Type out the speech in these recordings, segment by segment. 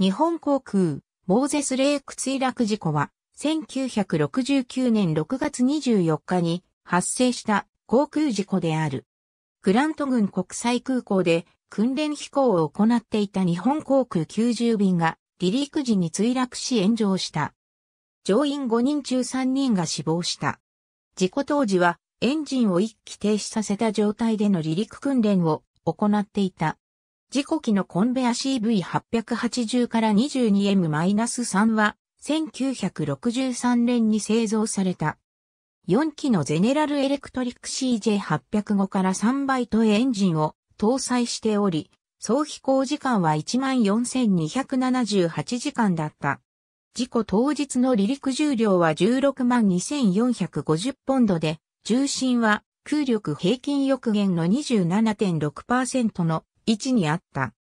日本航空、モーゼス・レイク墜落事故は、1969年6月24日に発生した航空事故である。グラント郡国際空港で訓練飛行を行っていた日本航空90便が離陸時に墜落し炎上した。乗員5人中3人が死亡した。事故当時はエンジンを一機停止させた状態での離陸訓練を行っていた。事故機のコンベア CV880 から 22M-3 は、1963年に製造された。4機のゼネラルエレクトリック CJ805 から3バイトエンジンを搭載しており、総飛行時間は14,278時間だった。事故当日の離陸重量は162,450ポンドで、重心は空力平均抑減の27.6%の位置にあった。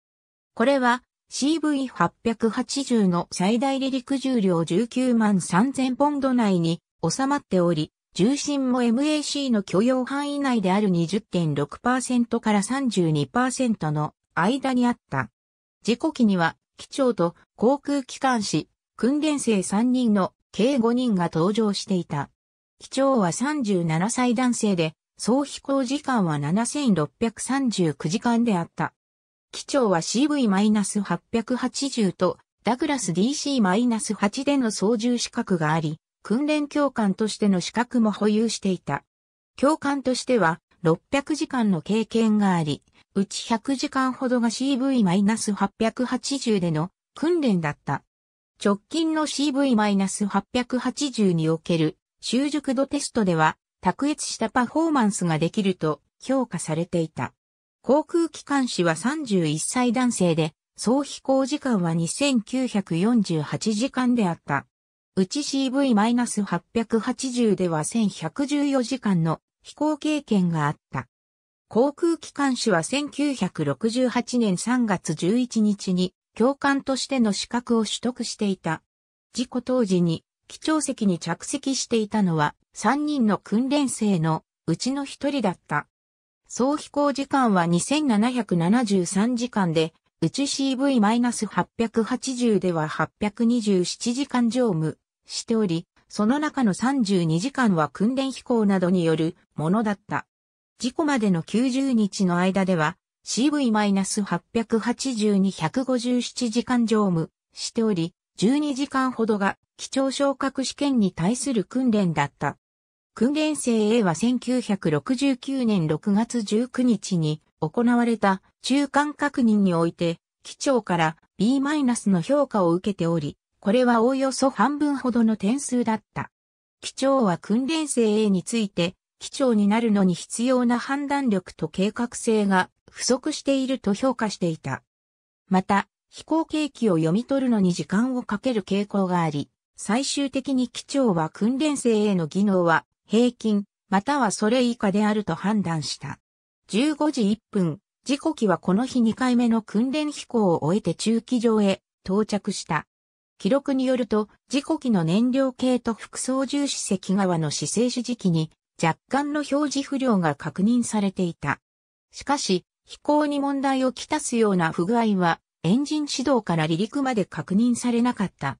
これは CV880 の最大離陸重量19万3000ポンド内に収まっており、重心も MAC の許容範囲内である20.6%から32%の間にあった。事故機には、機長と航空機関士、訓練生3人の計5人が登場していた。機長は37歳男性で、総飛行時間は7639時間であった。機長は CV-880 とダグラス DC-8 での操縦資格があり、訓練教官としての資格も保有していた。教官としては600時間の経験があり、うち100時間ほどが CV-880 での訓練だった。直近の CV-880 における習熟度テストでは卓越したパフォーマンスができると評価されていた。航空機関士は31歳男性で、総飛行時間は2948時間であった。うち CV-880 では1114時間の飛行経験があった。航空機関士は1968年3月11日に教官としての資格を取得していた。事故当時に機長席に着席していたのは3人の訓練生のうちの1人だった。総飛行時間は2773時間で、うち CV-880 では827時間乗務しており、その中の32時間は訓練飛行などによるものだった。事故までの90日の間では CV-880 に157時間乗務しており、12時間ほどが基調昇格試験に対する訓練だった。訓練生 A は1969年6月19日に行われた中間確認において、機長から B- の評価を受けており、これはおおよそ半分ほどの点数だった。機長は訓練生 A について、機長になるのに必要な判断力と計画性が不足していると評価していた。また、飛行景気を読み取るのに時間をかける傾向があり、最終的に機長は訓練生 A の技能は平均、またはそれ以下であると判断した。15時1分、時刻はこの日2回目の訓練飛行を終えて駐機場へ到着した。記録によると、時刻の燃料系と副操縦士席側の姿勢指時期に若干の表示不良が確認されていた。しかし、飛行に問題をきたすような不具合は、エンジン始動から離陸まで確認されなかった。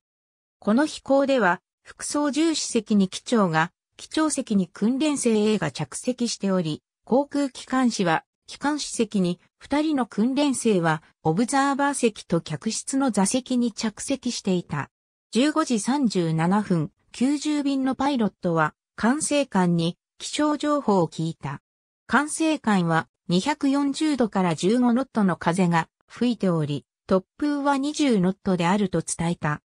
この飛行では、副操縦士席に機長が機長席に訓練生 A が着席しており、航空機関士は、機関士席に二人の訓練生は、オブザーバー席と客室の座席に着席していた。15時37分、90便のパイロットは、管制官に気象情報を聞いた。管制官は240度から15ノットの風が吹いており、突風は20ノットであると伝えた。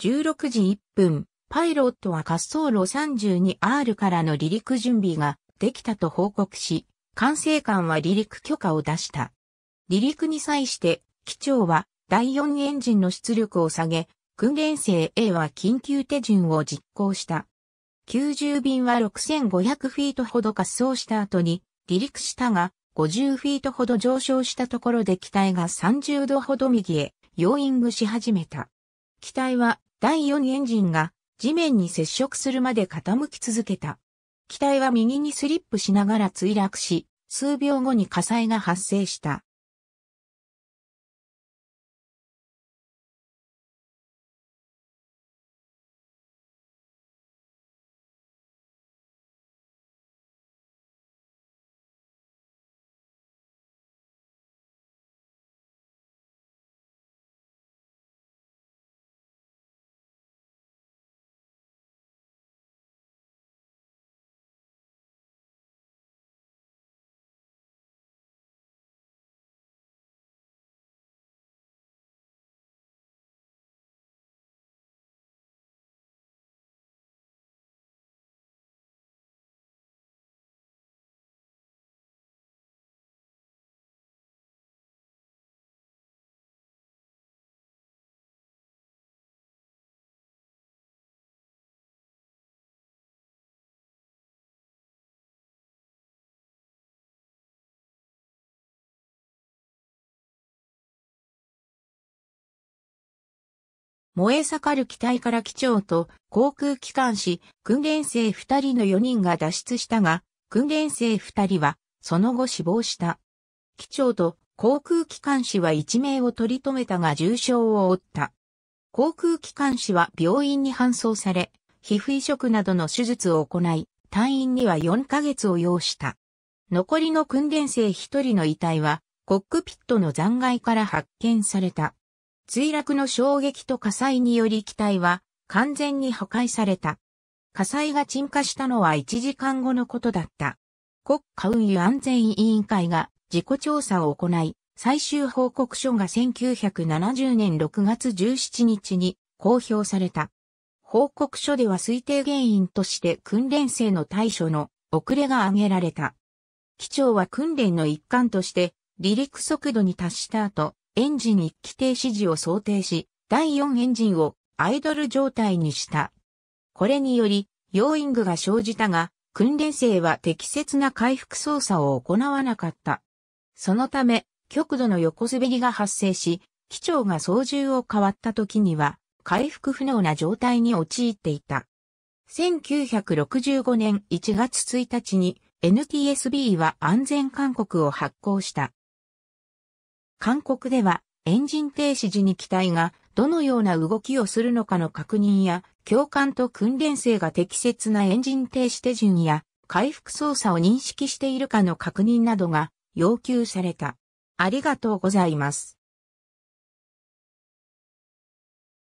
16時1分、パイロットは滑走路 32R からの離陸準備ができたと報告し、管制官は離陸許可を出した。離陸に際して、機長は第4エンジンの出力を下げ、訓練生 A は緊急手順を実行した。90便は6500フィートほど滑走した後に離陸したが、50フィートほど上昇したところで機体が30度ほど右へヨーイングし始めた。機体は第4エンジンが地面に接触するまで傾き続けた。機体は右にスリップしながら墜落し、数秒後に火災が発生した。燃え盛る機体から機長と航空機関士、訓練生二人の四人が脱出したが、訓練生二人はその後死亡した。機長と航空機関士は一命を取り留めたが重傷を負った。航空機関士は病院に搬送され、皮膚移植などの手術を行い、隊員には4ヶ月を要した。残りの訓練生1人の遺体は、コックピットの残骸から発見された。墜落の衝撃と火災により機体は完全に破壊された。火災が沈下したのは1時間後のことだった。国家運輸安全委員会が事故調査を行い、最終報告書が1970年6月17日に公表された。報告書では推定原因として訓練生の対処の遅れが挙げられた。機長は訓練の一環として離陸速度に達した後、エンジン一気停止時を想定し、第4エンジンをアイドル状態にした。これにより、要因具が生じたが、訓練生は適切な回復操作を行わなかった。そのため、極度の横滑りが発生し、機長が操縦を変わった時には、回復不能な状態に陥っていた。1965年1月1日に NTSB は安全勧告を発行した。韓国ではエンジン停止時に機体がどのような動きをするのかの確認や、教官と訓練生が適切なエンジン停止手順や、回復操作を認識しているかの確認などが要求された。ありがとうございます。